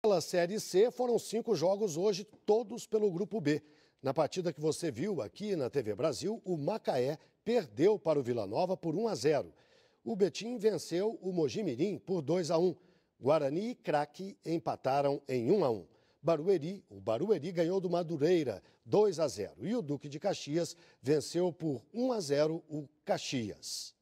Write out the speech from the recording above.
Pela Série C, foram cinco jogos hoje, todos pelo Grupo B. Na partida que você viu aqui na TV Brasil, o Macaé perdeu para o Vila Nova por 1 a 0. O Betim venceu o Mojimirim por 2 a 1. Guarani e Craque empataram em 1 a 1. Barueri, o Barueri ganhou do Madureira 2 a 0 e o Duque de Caxias venceu por 1 a 0 o Caxias.